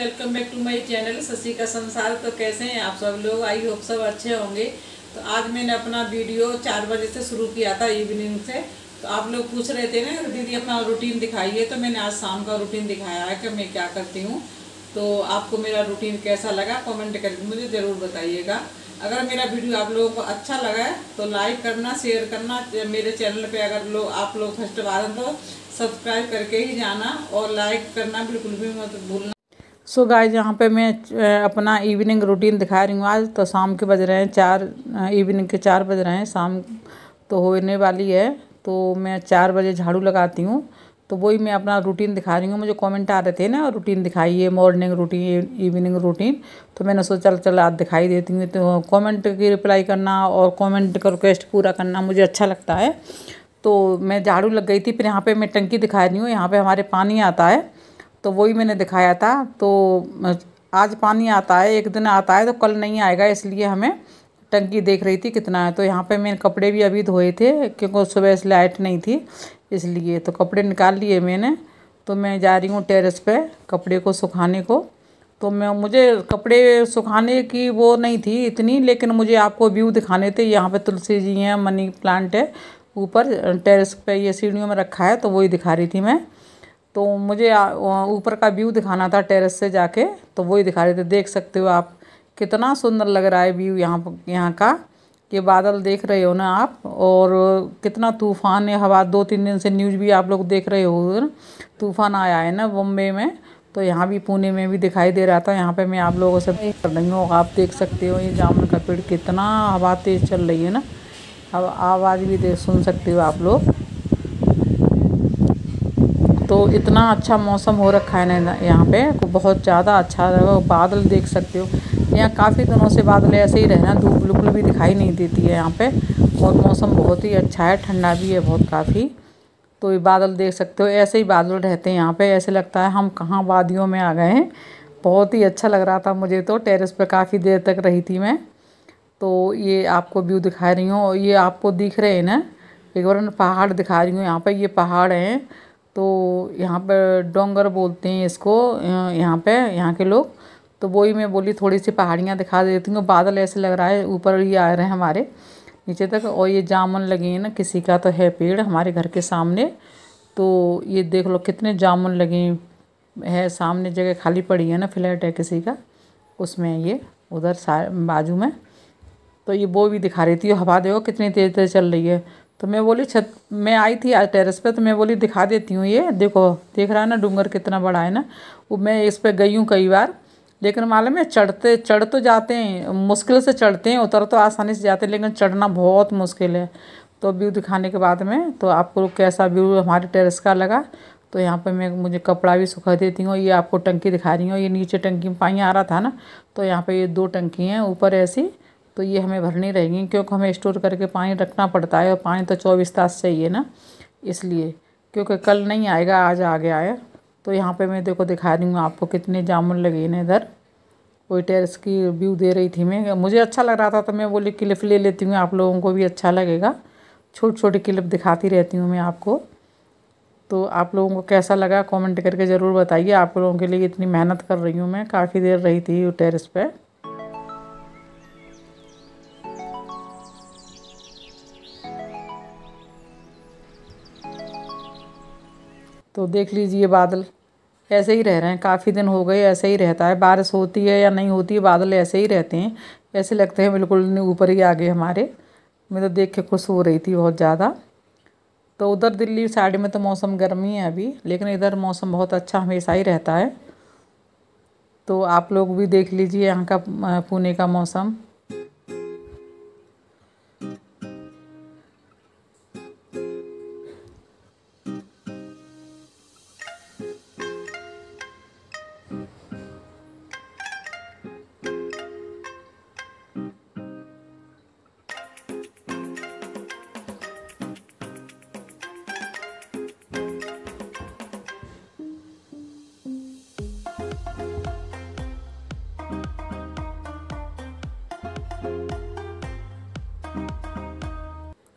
welcome back to my channel Shashi का संसार तो कैसे हैं आप सब लोग आई होप सब अच्छे होंगे तो आज मैंने अपना वीडियो चार बजे से शुरू किया था इवनिंग से तो आप लोग पूछ रहे थे ना दीदी अपना रूटीन दिखाइए तो मैंने आज शाम का रूटीन दिखाया है कि मैं क्या करती हूँ तो आपको मेरा रूटीन कैसा लगा कॉमेंट करके मुझे ज़रूर बताइएगा अगर मेरा वीडियो आप लोगों को अच्छा लगा है तो लाइक करना शेयर करना मेरे चैनल पे अगर लोग आप लोग फर्स्ट बार तो सब्सक्राइब करके ही जाना और लाइक करना बिल्कुल भी मत भूलना सो गाय यहाँ पे मैं अपना इवनिंग रूटीन दिखा रही हूँ आज तो शाम के बज रहे हैं चार इवनिंग के चार बज रहे हैं शाम तो होने वाली है तो मैं चार बजे झाड़ू लगाती हूँ तो वही मैं अपना रूटीन दिखा रही हूँ मुझे कमेंट आ रहे थे ना रूटीन दिखाइए मॉर्निंग रूटीन इवनिंग रूटीन तो मैंने सोचा चल चल आज दिखाई देती हूँ तो कमेंट की रिप्लाई करना और कमेंट का रिक्वेस्ट पूरा करना मुझे अच्छा लगता है तो मैं झाड़ू लग गई थी फिर यहाँ पे मैं टंकी दिखा रही हूँ यहाँ पे हमारे पानी आता है तो वही मैंने दिखाया था तो आज पानी आता है एक दिन आता है तो कल नहीं आएगा इसलिए हमें टंकी देख रही थी कितना है तो यहाँ पे मैंने कपड़े भी अभी धोए थे क्योंकि सुबह से लाइट नहीं थी इसलिए तो कपड़े निकाल लिए मैंने तो मैं जा रही हूँ टेरेस पे कपड़े को सुखाने को तो मैं मुझे कपड़े सुखाने की वो नहीं थी इतनी लेकिन मुझे आपको व्यू दिखाने थे यहाँ पे तुलसी जी हैं मनी प्लांट है ऊपर टेरेस पे ये सीढ़ियों में रखा है तो वही दिखा रही थी मैं तो मुझे ऊपर का व्यू दिखाना था टेरेस से जाके तो वही दिखा रहे थे देख सकते हो आप कितना सुंदर लग रहा है व्यू यहाँ यहाँ का ये बादल देख रहे हो ना आप और कितना तूफान है हवा दो तीन दिन से न्यूज़ भी आप लोग देख रहे हो तूफान आया है ना बम्बे में तो यहाँ भी पुणे में भी दिखाई दे रहा था यहाँ पे मैं आप लोगों से कर रही हूँ आप देख सकते हो ये जामुन का पेड़ कितना हवा तेज़ चल रही है ना अब आवाज़ भी दे सुन सकते हो आप लोग तो इतना अच्छा मौसम हो रखा है ना यहाँ पे बहुत ज़्यादा अच्छा बादल देख सकते हो यहाँ काफ़ी दिनों से बादल ऐसे ही रहना धूप बिल्कुल भी दिखाई नहीं देती है यहाँ पे और मौसम बहुत ही अच्छा है ठंडा भी है बहुत काफ़ी तो ये बादल देख सकते हो ऐसे ही बादल रहते हैं यहाँ पर ऐसे लगता है हम कहाँ वादियों में आ गए हैं बहुत ही अच्छा लग रहा था मुझे तो टेरिस पर काफ़ी देर तक रही थी मैं तो ये आपको व्यू दिखा रही हूँ और ये आपको दिख रहे हैं ना एक बार पहाड़ दिखा रही हूँ यहाँ पर ये पहाड़ हैं तो यहाँ पर डोंगर बोलते हैं इसको यहाँ पे यहाँ के लोग तो वो ही मैं बोली थोड़ी सी पहाड़ियाँ दिखा देती हूँ बादल ऐसे लग रहा है ऊपर ही आ रहे हैं हमारे नीचे तक और ये जामुन लगे हैं ना किसी का तो है पेड़ हमारे घर के सामने तो ये देख लो कितने जामुन लगे है सामने जगह खाली पड़ी है ना फ्लैट है किसी का उसमें ये उधर बाजू में तो ये वो भी दिखा रही थी हवा देखो कितनी तेज़ तेज़ चल रही है तो मैं बोली छत मैं आई थी टेरेस पे तो मैं बोली दिखा देती हूँ ये देखो देख रहा है ना डूंगर कितना बड़ा है ना वो मैं इस पर गई हूँ कई बार लेकिन मालूम है चढ़ते चढ़ तो जाते हैं मुश्किल से चढ़ते हैं उतर तो आसानी से जाते हैं लेकिन चढ़ना बहुत मुश्किल है तो व्यू दिखाने के बाद में तो आपको कैसा व्यू हमारे टेरेस का लगा तो यहाँ पर मैं मुझे कपड़ा भी सुखा देती हूँ ये आपको टंकी दिखा रही हूँ ये नीचे टंकी में पानी आ रहा था ना तो यहाँ पर ये दो टंकी हैं ऊपर ऐसी तो ये हमें भरनी रहेगी क्योंकि हमें स्टोर करके पानी रखना पड़ता है और पानी तो चौबीस तास चाहिए ना इसलिए क्योंकि कल नहीं आएगा आज आ गया है तो यहाँ पे मैं देखो दिखा रही हूँ आपको कितने जामुन लगे ना इधर कोई टेरस की व्यू दे रही थी मैं मुझे अच्छा लग रहा था तो मैं बोली क्लिप ले लेती हूँ आप लोगों को भी अच्छा लगेगा छोटी छोटी क्लिप दिखाती रहती हूँ मैं आपको तो आप लोगों को कैसा लगा कमेंट करके ज़रूर बताइए आप लोगों के लिए इतनी मेहनत कर रही हूँ मैं काफ़ी देर रही थी टेरिस पर तो देख लीजिए बादल ऐसे ही रह रहे हैं काफ़ी दिन हो गए ऐसे ही रहता है बारिश होती है या नहीं होती है बादल ऐसे ही रहते हैं ऐसे लगते हैं बिल्कुल ऊपर ही आ गए हमारे मैं तो देख के खुश हो रही थी बहुत ज़्यादा तो उधर दिल्ली साइड में तो मौसम गर्मी है अभी लेकिन इधर मौसम बहुत अच्छा हमेशा ही रहता है तो आप लोग भी देख लीजिए यहाँ का पुणे का मौसम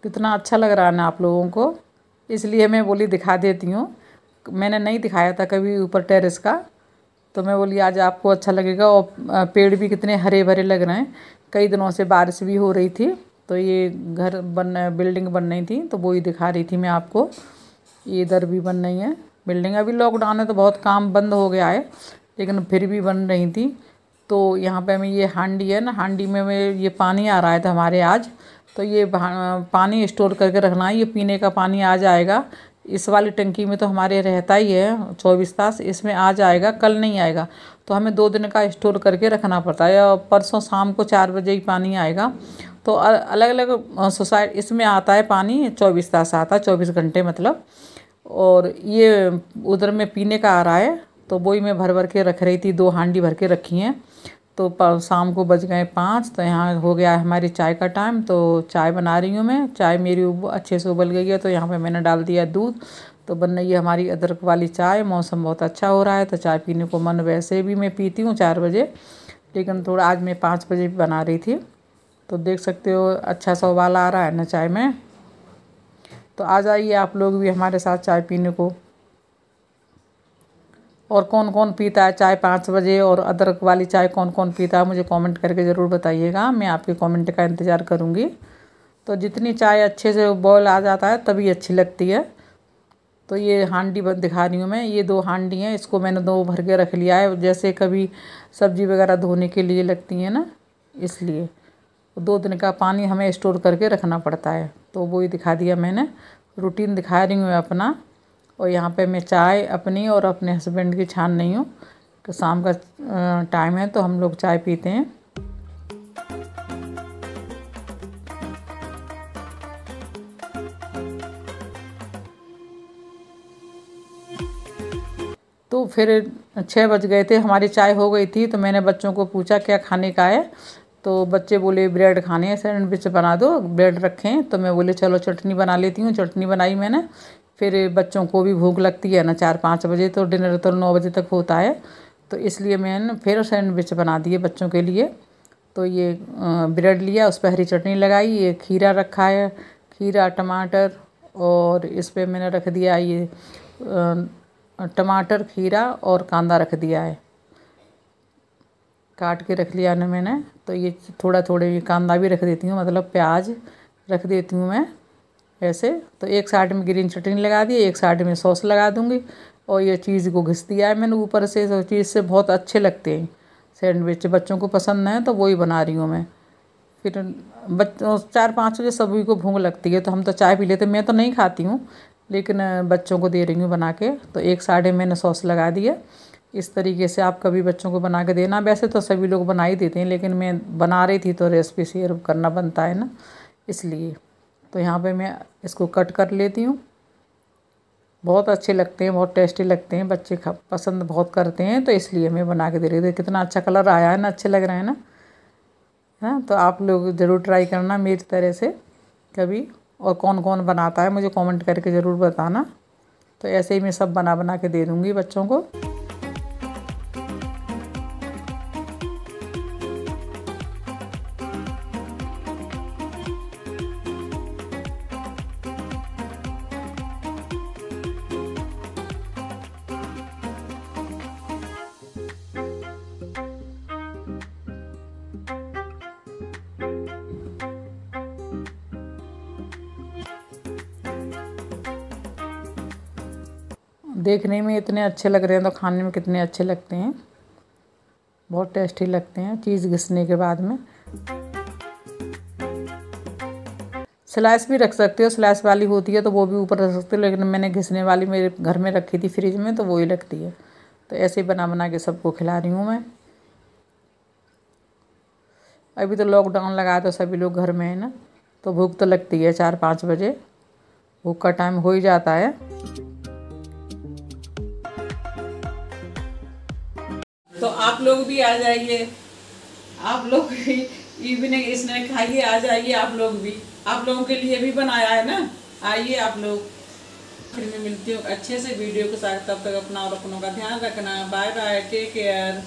कितना अच्छा लग रहा है ना आप लोगों को इसलिए मैं बोली दिखा देती हूँ मैंने नहीं दिखाया था कभी ऊपर टेरेस का तो मैं बोली आज आपको अच्छा लगेगा और पेड़ भी कितने हरे भरे लग रहे हैं कई दिनों से बारिश भी हो रही थी तो ये घर बन बिल्डिंग बन रही थी तो वो ही दिखा रही थी मैं आपको ये इधर भी बन रही है बिल्डिंग अभी लॉकडाउन है तो बहुत काम बंद हो गया है लेकिन फिर भी बन रही थी तो यहाँ पे हमें ये हांडी है ना हांडी में, में ये पानी आ रहा है था तो हमारे आज तो ये पानी स्टोर करके रखना है ये पीने का पानी आ जाएगा इस वाली टंकी में तो हमारे रहता ही है चौबीस तास इसमें आ जाएगा कल नहीं आएगा तो हमें दो दिन का स्टोर करके रखना पड़ता है और परसों शाम को चार बजे ही पानी आएगा तो अलग अलग सोसाइट इसमें आता है पानी चौबीस तास आता है चौबीस घंटे मतलब और ये उधर में पीने का आ रहा है तो वही मैं भर भर के रख रही थी दो हांडी भर के रखी हैं तो शाम को बज गए पाँच तो यहाँ हो गया हमारी चाय का टाइम तो चाय बना रही हूँ मैं चाय मेरी अच्छे से उबल गई है तो यहाँ पे मैंने डाल दिया दूध तो बन रही है हमारी अदरक वाली चाय मौसम बहुत अच्छा हो रहा है तो चाय पीने को मन वैसे भी मैं पीती हूँ चार बजे लेकिन थोड़ा आज मैं पाँच बजे भी बना रही थी तो देख सकते हो अच्छा सा उबाल आ रहा है ना चाय में तो आ जाइए आप लोग भी हमारे साथ चाय पीने को और कौन कौन पीता है चाय पाँच बजे और अदरक वाली चाय कौन कौन पीता है मुझे कमेंट करके ज़रूर बताइएगा मैं आपके कमेंट का इंतज़ार करूँगी तो जितनी चाय अच्छे से बॉयल आ जाता है तभी अच्छी लगती है तो ये हांडी दिखा रही हूँ मैं ये दो हांडी हैं इसको मैंने दो भर के रख लिया है जैसे कभी सब्ज़ी वगैरह धोने के लिए लगती है ना इसलिए दो दिन का पानी हमें स्टोर करके रखना पड़ता है तो वो ही दिखा दिया मैंने रूटीन दिखा रही हूँ मैं अपना और यहाँ पे मैं चाय अपनी और अपने हस्बैंड की छान रही हूँ तो शाम का टाइम है तो हम लोग चाय पीते हैं तो फिर छः बज गए थे हमारी चाय हो गई थी तो मैंने बच्चों को पूछा क्या खाने का है तो बच्चे बोले ब्रेड खाने हैं सैंडविच बना दो ब्रेड रखें तो मैं बोले चलो चटनी बना लेती हूँ चटनी बनाई मैंने फिर बच्चों को भी भूख लगती है ना चार पाँच बजे तो डिनर तो नौ बजे तक होता है तो इसलिए मैंने फिर सैंडविच बना दिए बच्चों के लिए तो ये ब्रेड लिया उस पर हरी चटनी लगाई ये खीरा रखा है खीरा टमाटर और इस पर मैंने रख दिया ये टमाटर खीरा और कांदा रख दिया है काट के रख लिया ना मैंने तो ये थोड़ा थोड़े ये कांदा भी रख देती हूँ मतलब प्याज रख देती हूँ मैं ऐसे तो एक साइड में ग्रीन चटनी लगा दी एक साइड में सॉस लगा दूँगी और ये चीज़ को घिस दिया है मैंने ऊपर से तो चीज़ से बहुत अच्छे लगते हैं सैंडविच बच्चों को पसंद है तो वही बना रही हूँ मैं फिर बच्चों चार पाँच बजे सभी को भूख लगती है तो हम तो चाय पी लेते मैं तो नहीं खाती हूँ लेकिन बच्चों को दे रही हूँ बना के तो एक साइड में मैंने सॉस लगा दी है इस तरीके से आप कभी बच्चों को बना के देना वैसे तो सभी लोग बना ही देते हैं लेकिन मैं बना रही थी तो रेसिपी शेयर करना बनता है ना इसलिए तो यहाँ पे मैं इसको कट कर लेती हूँ बहुत अच्छे लगते हैं बहुत टेस्टी लगते हैं बच्चे पसंद बहुत करते हैं तो इसलिए मैं बना के दे रही हूँ कितना अच्छा कलर आया है ना अच्छे लग रहे हैं ना है हाँ, तो आप लोग ज़रूर ट्राई करना मेरी तरह से कभी और कौन कौन बनाता है मुझे कॉमेंट करके ज़रूर बताना तो ऐसे ही मैं सब बना बना के दे दूँगी बच्चों को देखने में इतने अच्छे लग रहे हैं तो खाने में कितने अच्छे लगते हैं बहुत टेस्टी लगते हैं चीज़ घिसने के बाद में स्लाइस भी रख सकते हो स्लाइस वाली होती है तो वो भी ऊपर रख सकते हो लेकिन मैंने घिसने वाली मेरे घर में रखी थी फ्रिज में तो वो ही लगती है तो ऐसे ही बना बना के सबको खिला रही हूँ मैं अभी तो लॉकडाउन लगा तो सभी लोग घर में है ना तो भूख तो लगती है चार पाँच बजे भूख का टाइम हो ही जाता है तो आप लोग भी आ जाइए आप लोग इवनिंग स्नैक खाइए आ जाइए आप लोग भी आप लोगों के लिए भी बनाया है ना आइए आप लोग फिर मैं मिलती हूँ अच्छे से वीडियो के साथ तब तक अपना और अपनों का ध्यान रखना बाय बाय टेक केयर